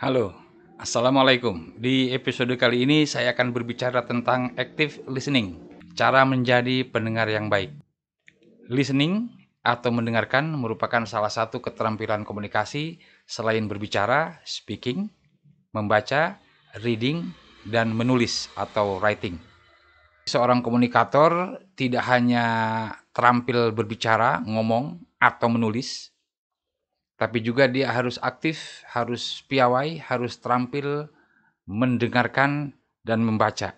Halo, Assalamualaikum. Di episode kali ini saya akan berbicara tentang active listening, cara menjadi pendengar yang baik. Listening atau mendengarkan merupakan salah satu keterampilan komunikasi selain berbicara, speaking, membaca, reading, dan menulis atau writing. Seorang komunikator tidak hanya terampil berbicara, ngomong, atau menulis, tapi juga dia harus aktif, harus piawai, harus terampil mendengarkan dan membaca.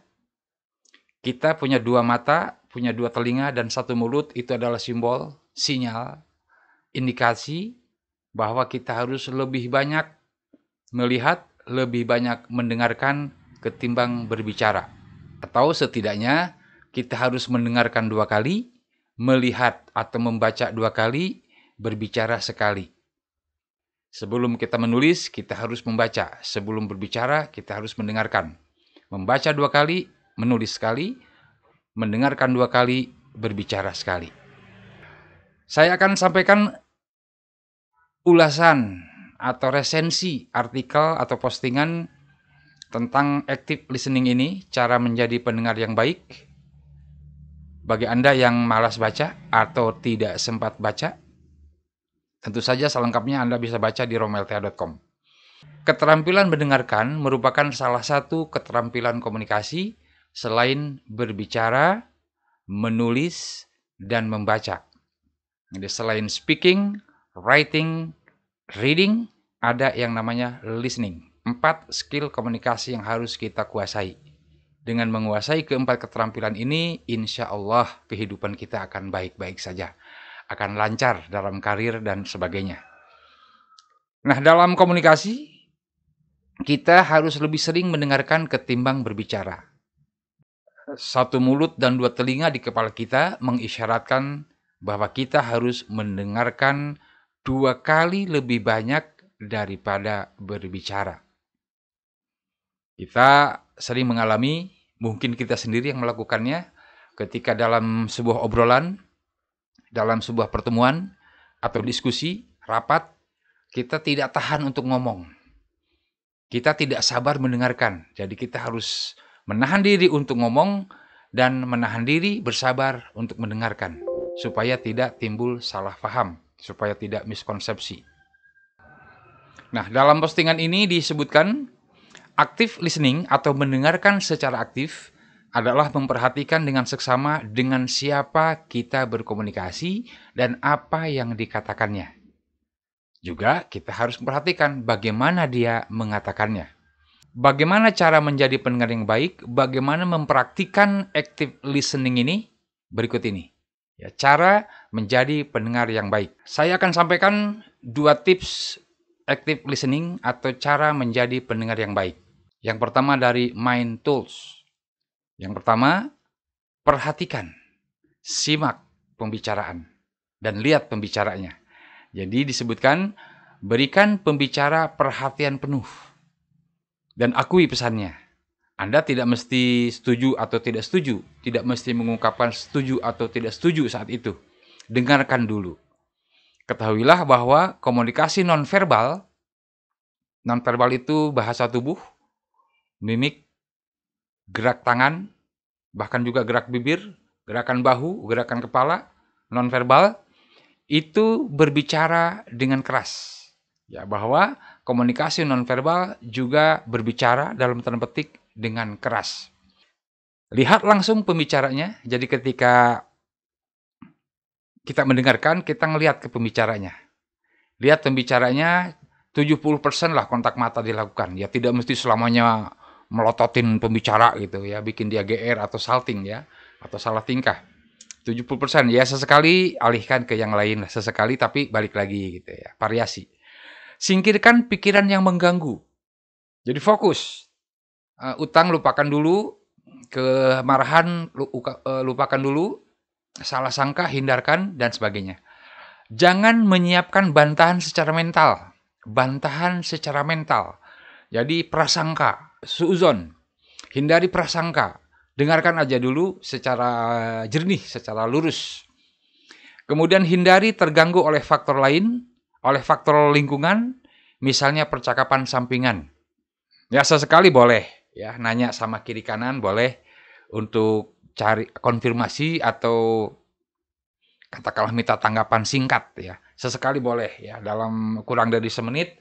Kita punya dua mata, punya dua telinga dan satu mulut itu adalah simbol, sinyal, indikasi bahwa kita harus lebih banyak melihat, lebih banyak mendengarkan ketimbang berbicara. Atau setidaknya kita harus mendengarkan dua kali, melihat atau membaca dua kali, berbicara sekali. Sebelum kita menulis, kita harus membaca. Sebelum berbicara, kita harus mendengarkan. Membaca dua kali, menulis sekali, mendengarkan dua kali, berbicara sekali. Saya akan sampaikan ulasan atau resensi artikel atau postingan tentang active listening ini, cara menjadi pendengar yang baik. Bagi Anda yang malas baca atau tidak sempat baca, Tentu saja selengkapnya Anda bisa baca di romeltea.com. Keterampilan mendengarkan merupakan salah satu keterampilan komunikasi selain berbicara, menulis, dan membaca. Jadi selain speaking, writing, reading, ada yang namanya listening. Empat skill komunikasi yang harus kita kuasai. Dengan menguasai keempat keterampilan ini, insya Allah kehidupan kita akan baik-baik saja akan lancar dalam karir dan sebagainya. Nah, dalam komunikasi kita harus lebih sering mendengarkan ketimbang berbicara. Satu mulut dan dua telinga di kepala kita mengisyaratkan bahwa kita harus mendengarkan dua kali lebih banyak daripada berbicara. Kita sering mengalami, mungkin kita sendiri yang melakukannya, ketika dalam sebuah obrolan dalam sebuah pertemuan atau diskusi, rapat, kita tidak tahan untuk ngomong. Kita tidak sabar mendengarkan. Jadi kita harus menahan diri untuk ngomong dan menahan diri bersabar untuk mendengarkan supaya tidak timbul salah paham, supaya tidak miskonsepsi. Nah, dalam postingan ini disebutkan aktif listening atau mendengarkan secara aktif adalah memperhatikan dengan seksama dengan siapa kita berkomunikasi dan apa yang dikatakannya. Juga kita harus memperhatikan bagaimana dia mengatakannya. Bagaimana cara menjadi pendengar yang baik, bagaimana mempraktikkan active listening ini? Berikut ini. Ya, cara menjadi pendengar yang baik. Saya akan sampaikan dua tips active listening atau cara menjadi pendengar yang baik. Yang pertama dari Mind Tools. Yang pertama, perhatikan, simak pembicaraan, dan lihat pembicaranya. Jadi disebutkan, berikan pembicara perhatian penuh, dan akui pesannya. Anda tidak mesti setuju atau tidak setuju, tidak mesti mengungkapkan setuju atau tidak setuju saat itu. Dengarkan dulu. Ketahuilah bahwa komunikasi nonverbal, nonverbal itu bahasa tubuh, mimik, gerak tangan, bahkan juga gerak bibir, gerakan bahu, gerakan kepala, nonverbal, itu berbicara dengan keras. Ya, bahwa komunikasi nonverbal juga berbicara dalam tanda petik dengan keras. Lihat langsung pembicaranya. Jadi ketika kita mendengarkan, kita ngelihat ke pembicaranya. Lihat pembicaranya 70% lah kontak mata dilakukan. Ya tidak mesti selamanya melototin pembicara gitu ya, bikin dia GR atau salting ya, atau salah tingkah. 70% ya sesekali alihkan ke yang lain sesekali tapi balik lagi gitu ya, variasi. Singkirkan pikiran yang mengganggu. Jadi fokus. Uh, utang lupakan dulu, kemarahan eh, lupakan dulu, salah sangka hindarkan dan sebagainya. Jangan menyiapkan bantahan secara mental. Bantahan secara mental. Jadi prasangka, suuzon, hindari prasangka. Dengarkan aja dulu secara jernih, secara lurus. Kemudian hindari terganggu oleh faktor lain, oleh faktor lingkungan, misalnya percakapan sampingan. Ya sesekali boleh, ya nanya sama kiri kanan boleh untuk cari konfirmasi atau katakanlah minta tanggapan singkat ya. Sesekali boleh ya dalam kurang dari semenit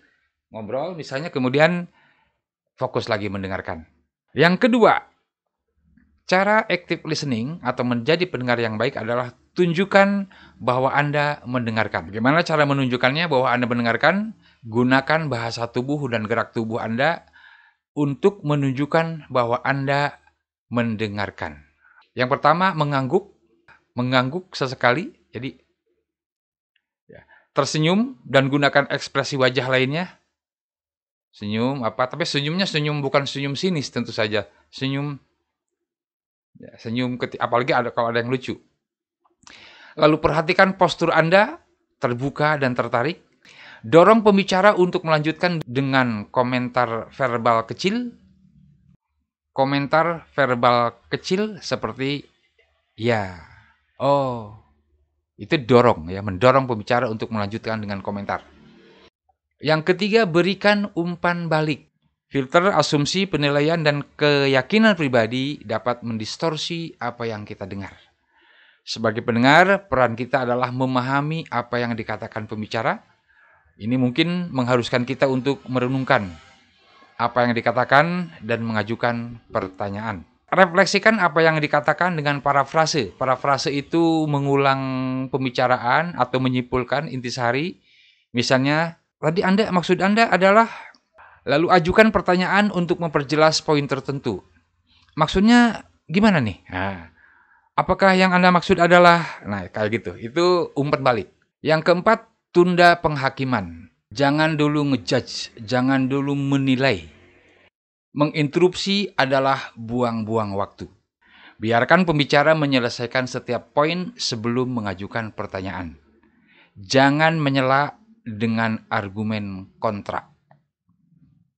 ngobrol misalnya kemudian fokus lagi mendengarkan. Yang kedua, cara active listening atau menjadi pendengar yang baik adalah tunjukkan bahwa Anda mendengarkan. Bagaimana cara menunjukkannya bahwa Anda mendengarkan? Gunakan bahasa tubuh dan gerak tubuh Anda untuk menunjukkan bahwa Anda mendengarkan. Yang pertama, mengangguk. Mengangguk sesekali, jadi ya, tersenyum dan gunakan ekspresi wajah lainnya Senyum apa? Tapi senyumnya senyum bukan senyum sinis tentu saja. Senyum ya, senyum ketika, apalagi ada kalau ada yang lucu. Lalu perhatikan postur Anda terbuka dan tertarik. Dorong pembicara untuk melanjutkan dengan komentar verbal kecil. Komentar verbal kecil seperti ya, oh, itu dorong ya, mendorong pembicara untuk melanjutkan dengan komentar. Yang ketiga, berikan umpan balik. Filter asumsi, penilaian, dan keyakinan pribadi dapat mendistorsi apa yang kita dengar. Sebagai pendengar, peran kita adalah memahami apa yang dikatakan pembicara. Ini mungkin mengharuskan kita untuk merenungkan apa yang dikatakan dan mengajukan pertanyaan. Refleksikan apa yang dikatakan dengan parafrase. Parafrase itu mengulang pembicaraan atau menyimpulkan intisari. Misalnya, Tadi Anda maksud Anda adalah lalu ajukan pertanyaan untuk memperjelas poin tertentu. Maksudnya gimana nih? Nah, apakah yang Anda maksud adalah nah kayak gitu. Itu umpet balik. Yang keempat, tunda penghakiman. Jangan dulu ngejudge, jangan dulu menilai. Menginterupsi adalah buang-buang waktu. Biarkan pembicara menyelesaikan setiap poin sebelum mengajukan pertanyaan. Jangan menyela dengan argumen kontra.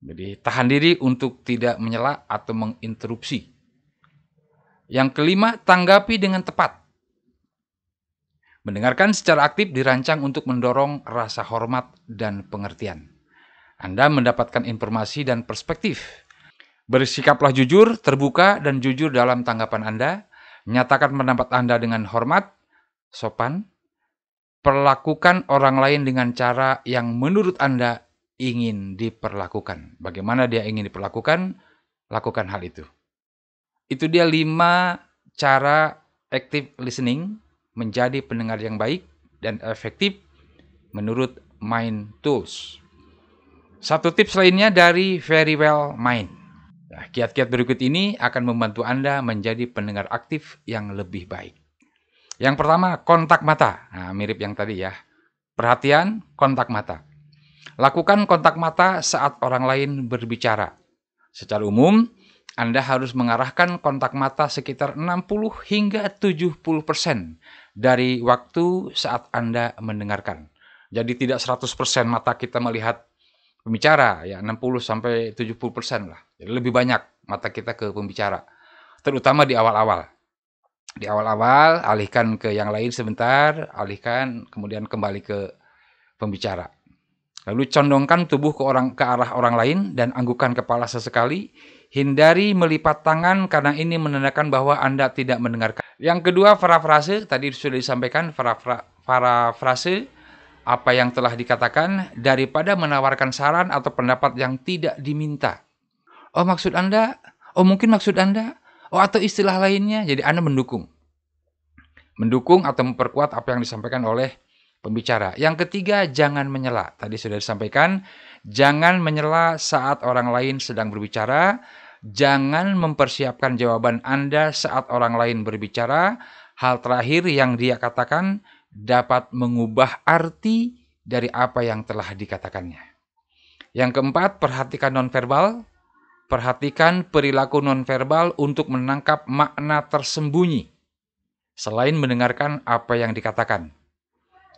Jadi tahan diri untuk tidak menyela atau menginterupsi. Yang kelima, tanggapi dengan tepat. Mendengarkan secara aktif dirancang untuk mendorong rasa hormat dan pengertian. Anda mendapatkan informasi dan perspektif. Bersikaplah jujur, terbuka, dan jujur dalam tanggapan Anda. Nyatakan pendapat Anda dengan hormat, sopan, perlakukan orang lain dengan cara yang menurut Anda ingin diperlakukan. Bagaimana dia ingin diperlakukan, lakukan hal itu. Itu dia lima cara active listening menjadi pendengar yang baik dan efektif menurut Mind Tools. Satu tips lainnya dari Very Well Mind. Nah, kiat-kiat berikut ini akan membantu Anda menjadi pendengar aktif yang lebih baik. Yang pertama, kontak mata. Nah, mirip yang tadi ya. Perhatian, kontak mata. Lakukan kontak mata saat orang lain berbicara. Secara umum, Anda harus mengarahkan kontak mata sekitar 60 hingga 70% persen dari waktu saat Anda mendengarkan. Jadi tidak 100% persen mata kita melihat pembicara ya 60 sampai 70% persen lah. Jadi lebih banyak mata kita ke pembicara terutama di awal-awal di awal-awal, alihkan ke yang lain sebentar, alihkan, kemudian kembali ke pembicara. Lalu condongkan tubuh ke orang ke arah orang lain dan anggukan kepala sesekali. Hindari melipat tangan karena ini menandakan bahwa Anda tidak mendengarkan. Yang kedua, parafrase tadi sudah disampaikan parafrase apa yang telah dikatakan daripada menawarkan saran atau pendapat yang tidak diminta. Oh, maksud Anda? Oh, mungkin maksud Anda? Oh, atau istilah lainnya, jadi Anda mendukung. Mendukung atau memperkuat apa yang disampaikan oleh pembicara. Yang ketiga, jangan menyela. Tadi sudah disampaikan, jangan menyela saat orang lain sedang berbicara. Jangan mempersiapkan jawaban Anda saat orang lain berbicara. Hal terakhir yang dia katakan dapat mengubah arti dari apa yang telah dikatakannya. Yang keempat, perhatikan nonverbal. Perhatikan perilaku nonverbal untuk menangkap makna tersembunyi selain mendengarkan apa yang dikatakan.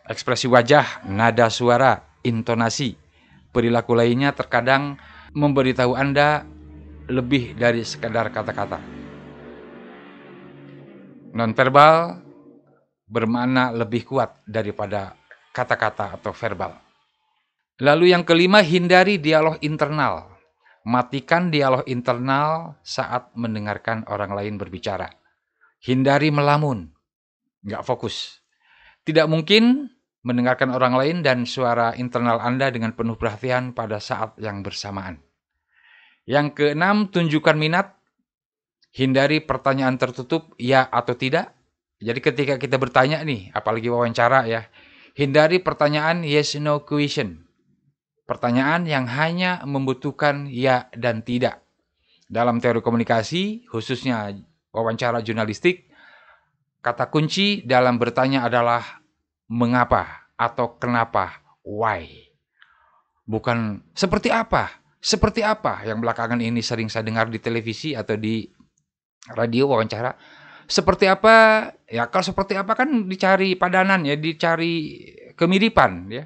Ekspresi wajah, nada suara, intonasi, perilaku lainnya terkadang memberitahu Anda lebih dari sekadar kata-kata. Nonverbal bermakna lebih kuat daripada kata-kata atau verbal. Lalu yang kelima, hindari dialog internal Matikan dialog internal saat mendengarkan orang lain berbicara. Hindari melamun, nggak fokus. Tidak mungkin mendengarkan orang lain dan suara internal Anda dengan penuh perhatian pada saat yang bersamaan. Yang keenam, tunjukkan minat. Hindari pertanyaan tertutup, ya atau tidak. Jadi ketika kita bertanya nih, apalagi wawancara ya, hindari pertanyaan yes no question Pertanyaan yang hanya membutuhkan ya dan tidak. Dalam teori komunikasi, khususnya wawancara jurnalistik, kata kunci dalam bertanya adalah mengapa atau kenapa, why. Bukan seperti apa, seperti apa yang belakangan ini sering saya dengar di televisi atau di radio wawancara. Seperti apa? Ya kalau seperti apa kan dicari padanan ya, dicari kemiripan ya.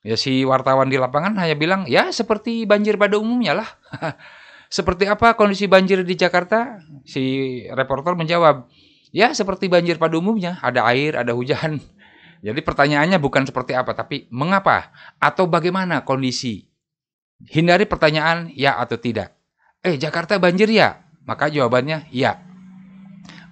Ya si wartawan di lapangan hanya bilang, ya seperti banjir pada umumnya lah. seperti apa kondisi banjir di Jakarta? Si reporter menjawab, ya seperti banjir pada umumnya, ada air, ada hujan. Jadi pertanyaannya bukan seperti apa, tapi mengapa atau bagaimana kondisi. Hindari pertanyaan ya atau tidak. Eh Jakarta banjir ya? Maka jawabannya ya.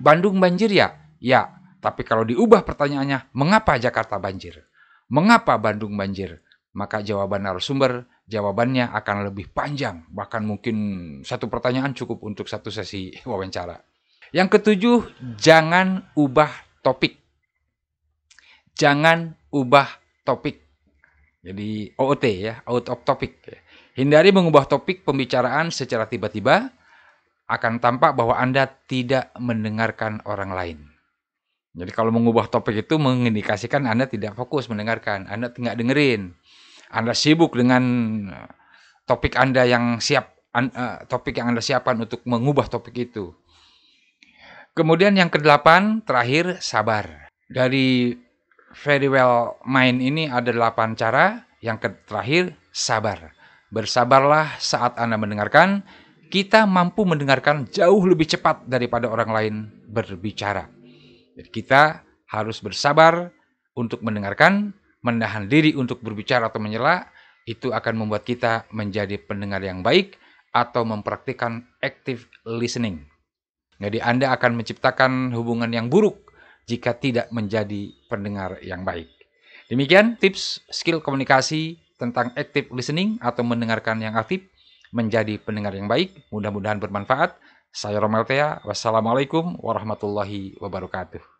Bandung banjir ya? Ya. Tapi kalau diubah pertanyaannya, mengapa Jakarta banjir? Mengapa Bandung banjir? Maka jawaban narasumber jawabannya akan lebih panjang, bahkan mungkin satu pertanyaan cukup untuk satu sesi wawancara. Yang ketujuh, jangan ubah topik. Jangan ubah topik. Jadi OOT ya, out of topic. Hindari mengubah topik pembicaraan secara tiba-tiba akan tampak bahwa Anda tidak mendengarkan orang lain. Jadi kalau mengubah topik itu mengindikasikan Anda tidak fokus mendengarkan, Anda tidak dengerin. Anda sibuk dengan eh, topik Anda yang siap eh, topik yang Anda siapkan untuk mengubah topik itu. Kemudian yang kedelapan, terakhir sabar. Dari very well mind ini ada delapan cara. Yang terakhir sabar. Bersabarlah saat Anda mendengarkan. Kita mampu mendengarkan jauh lebih cepat daripada orang lain berbicara. Jadi kita harus bersabar untuk mendengarkan, menahan diri untuk berbicara atau menyela, itu akan membuat kita menjadi pendengar yang baik atau mempraktikkan active listening. Jadi Anda akan menciptakan hubungan yang buruk jika tidak menjadi pendengar yang baik. Demikian tips skill komunikasi tentang active listening atau mendengarkan yang aktif menjadi pendengar yang baik. Mudah-mudahan bermanfaat. Saya Romel Tia. wassalamualaikum warahmatullahi wabarakatuh.